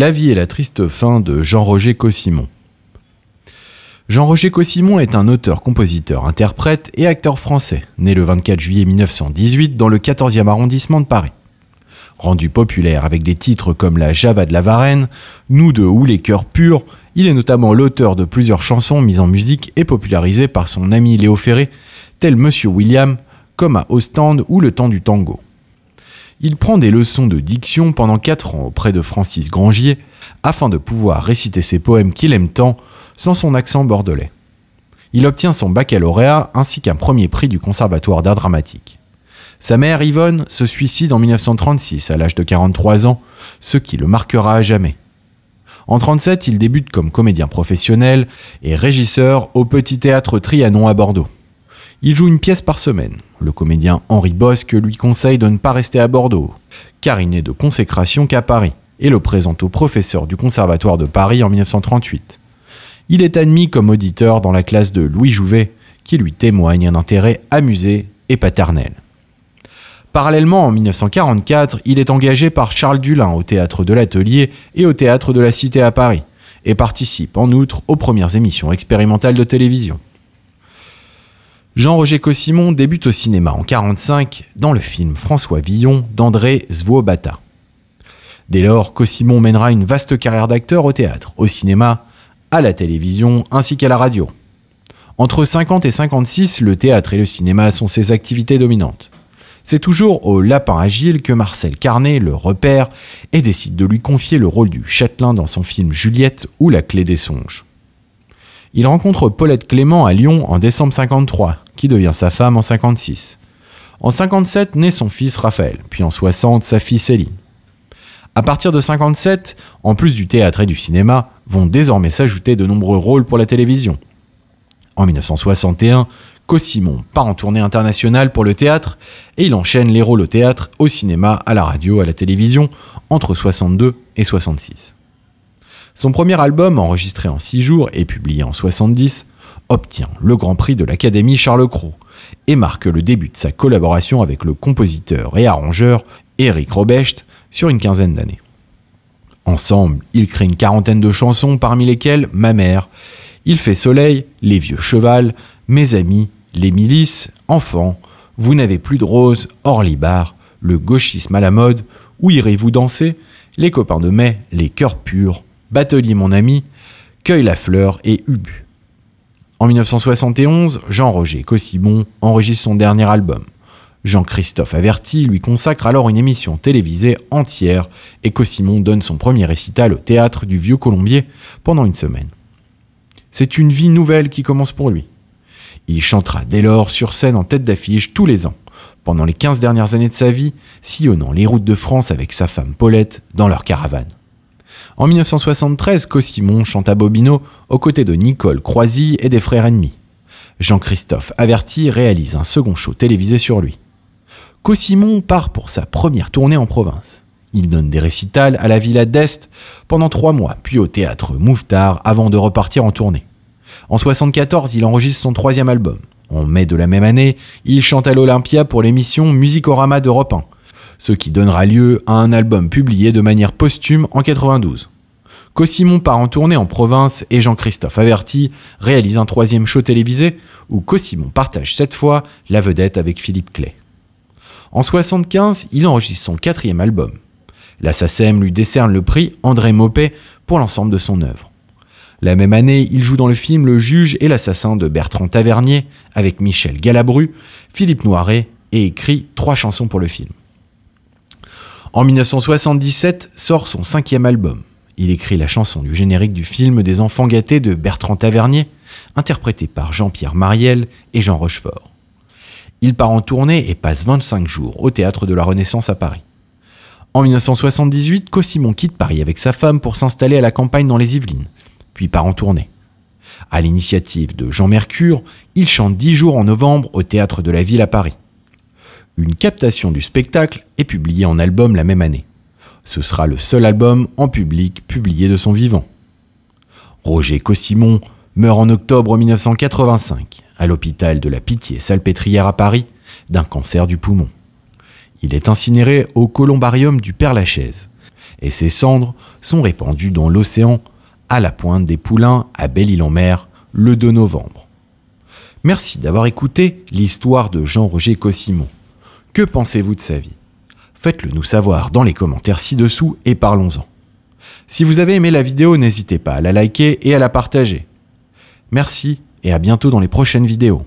La vie et la triste fin de Jean-Roger Cossimon. Jean-Roger Cossimon est un auteur, compositeur, interprète et acteur français, né le 24 juillet 1918 dans le 14e arrondissement de Paris. Rendu populaire avec des titres comme La Java de la Varenne, Nous deux ou Les Cœurs Purs, il est notamment l'auteur de plusieurs chansons mises en musique et popularisées par son ami Léo Ferré, tel Monsieur William, comme à Ostende ou Le Temps du Tango il prend des leçons de diction pendant 4 ans auprès de Francis Grangier afin de pouvoir réciter ses poèmes qu'il aime tant sans son accent bordelais. Il obtient son baccalauréat ainsi qu'un premier prix du Conservatoire d'art dramatique. Sa mère Yvonne se suicide en 1936 à l'âge de 43 ans, ce qui le marquera à jamais. En 1937, il débute comme comédien professionnel et régisseur au Petit Théâtre Trianon à Bordeaux. Il joue une pièce par semaine. Le comédien Henri Bosque lui conseille de ne pas rester à Bordeaux, car il n'est de consécration qu'à Paris, et le présente au professeur du Conservatoire de Paris en 1938. Il est admis comme auditeur dans la classe de Louis Jouvet, qui lui témoigne un intérêt amusé et paternel. Parallèlement, en 1944, il est engagé par Charles Dulin au théâtre de l'Atelier et au théâtre de la Cité à Paris, et participe en outre aux premières émissions expérimentales de télévision. Jean-Roger Cossimon débute au cinéma en 1945 dans le film François Villon d'André Zwobata. Dès lors, Cossimon mènera une vaste carrière d'acteur au théâtre, au cinéma, à la télévision ainsi qu'à la radio. Entre 50 et 56, le théâtre et le cinéma sont ses activités dominantes. C'est toujours au Lapin Agile que Marcel Carnet le repère et décide de lui confier le rôle du châtelain dans son film Juliette ou La clé des songes. Il rencontre Paulette Clément à Lyon en décembre 1953 qui devient sa femme en 56. En 57 naît son fils Raphaël, puis en 60 sa fille Céline. À partir de 57, en plus du théâtre et du cinéma, vont désormais s'ajouter de nombreux rôles pour la télévision. En 1961, Cossimon part en tournée internationale pour le théâtre et il enchaîne les rôles au théâtre, au cinéma, à la radio, à la télévision entre 62 et 66. Son premier album, enregistré en 6 jours et publié en 70, obtient le Grand Prix de l'Académie Charles Cros et marque le début de sa collaboration avec le compositeur et arrangeur Eric Robecht sur une quinzaine d'années. Ensemble, ils créent une quarantaine de chansons, parmi lesquelles Ma mère, Il fait soleil, Les vieux chevals, Mes amis, Les milices, Enfants, Vous n'avez plus de roses, Orlibar, Le gauchisme à la mode, Où irez-vous danser, Les copains de mai, Les cœurs purs, Batelier mon ami, Cueille la fleur et Ubu. En 1971, Jean-Roger Cossimon enregistre son dernier album. Jean-Christophe Averti lui consacre alors une émission télévisée entière et Cossimon donne son premier récital au théâtre du Vieux Colombier pendant une semaine. C'est une vie nouvelle qui commence pour lui. Il chantera dès lors sur scène en tête d'affiche tous les ans, pendant les 15 dernières années de sa vie, sillonnant les routes de France avec sa femme Paulette dans leur caravane. En 1973, Cosimon chante à Bobino aux côtés de Nicole Croisy et des frères ennemis. Jean-Christophe Averti réalise un second show télévisé sur lui. Cosimon part pour sa première tournée en province. Il donne des récitals à la Villa d'Est pendant trois mois, puis au théâtre Mouffetard avant de repartir en tournée. En 74, il enregistre son troisième album. En mai de la même année, il chante à l'Olympia pour l'émission Musicorama d'Europe 1 ce qui donnera lieu à un album publié de manière posthume en 92. Cosimon part en tournée en province et Jean-Christophe Averti réalise un troisième show télévisé où Cosimon partage cette fois la vedette avec Philippe Clay. En 75, il enregistre son quatrième album. La lui décerne le prix André Maupet pour l'ensemble de son œuvre. La même année, il joue dans le film Le juge et l'assassin de Bertrand Tavernier avec Michel Galabru, Philippe Noiret et écrit trois chansons pour le film. En 1977 sort son cinquième album. Il écrit la chanson du générique du film Des enfants gâtés de Bertrand Tavernier, interprété par Jean-Pierre Mariel et Jean Rochefort. Il part en tournée et passe 25 jours au théâtre de la Renaissance à Paris. En 1978, Cossimon quitte Paris avec sa femme pour s'installer à la campagne dans les Yvelines, puis part en tournée. À l'initiative de Jean Mercure, il chante 10 jours en novembre au théâtre de la Ville à Paris. Une captation du spectacle est publiée en album la même année. Ce sera le seul album en public publié de son vivant. Roger Cossimon meurt en octobre 1985 à l'hôpital de la Pitié-Salpêtrière à Paris d'un cancer du poumon. Il est incinéré au columbarium du Père-Lachaise et ses cendres sont répandues dans l'océan à la pointe des Poulains à Belle-Île-en-Mer le 2 novembre. Merci d'avoir écouté l'histoire de Jean-Roger Cossimon. Que pensez-vous de sa vie Faites-le nous savoir dans les commentaires ci-dessous et parlons-en. Si vous avez aimé la vidéo, n'hésitez pas à la liker et à la partager. Merci et à bientôt dans les prochaines vidéos.